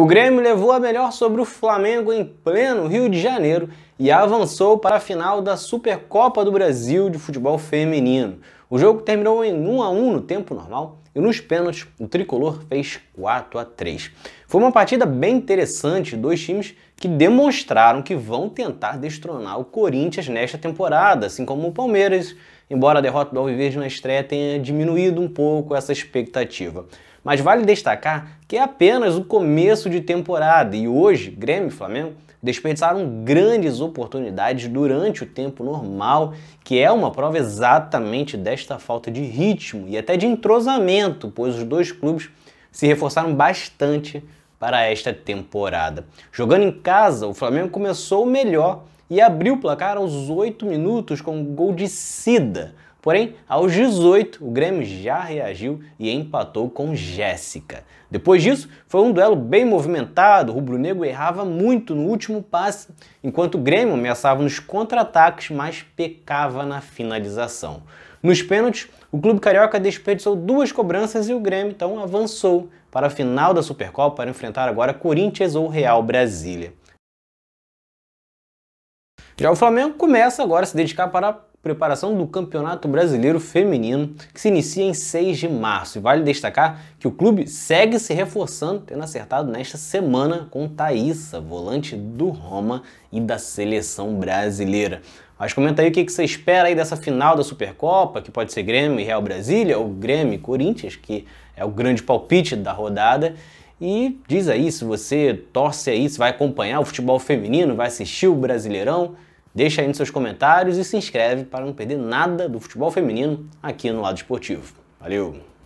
O Grêmio levou a melhor sobre o Flamengo em pleno Rio de Janeiro e avançou para a final da Supercopa do Brasil de futebol feminino. O jogo terminou em 1 a 1 no tempo normal e nos pênaltis o tricolor fez 4 a 3. Foi uma partida bem interessante, dois times que demonstraram que vão tentar destronar o Corinthians nesta temporada, assim como o Palmeiras, embora a derrota do Alviverde na estreia tenha diminuído um pouco essa expectativa. Mas vale destacar que é apenas o começo de temporada e hoje Grêmio e Flamengo desperdiçaram grandes oportunidades durante o tempo normal, que é uma prova exatamente desta falta de ritmo e até de entrosamento, pois os dois clubes se reforçaram bastante para esta temporada. Jogando em casa, o Flamengo começou melhor e abriu o placar aos 8 minutos com um gol de Sida. Porém, aos 18, o Grêmio já reagiu e empatou com Jéssica. Depois disso, foi um duelo bem movimentado, o rubro-negro errava muito no último passe, enquanto o Grêmio ameaçava nos contra-ataques, mas pecava na finalização. Nos pênaltis, o clube carioca desperdiçou duas cobranças e o Grêmio então avançou para a final da Supercopa para enfrentar agora Corinthians ou Real Brasília. Já o Flamengo começa agora a se dedicar para a preparação do Campeonato Brasileiro Feminino, que se inicia em 6 de março. E vale destacar que o clube segue se reforçando, tendo acertado nesta semana com Thaísa, volante do Roma e da seleção brasileira. Mas comenta aí o que você espera aí dessa final da Supercopa, que pode ser Grêmio e Real Brasília, ou Grêmio e Corinthians, que é o grande palpite da rodada. E diz aí se você torce aí, se vai acompanhar o futebol feminino, vai assistir o Brasileirão. Deixa aí nos seus comentários e se inscreve para não perder nada do futebol feminino aqui no Lado Esportivo. Valeu!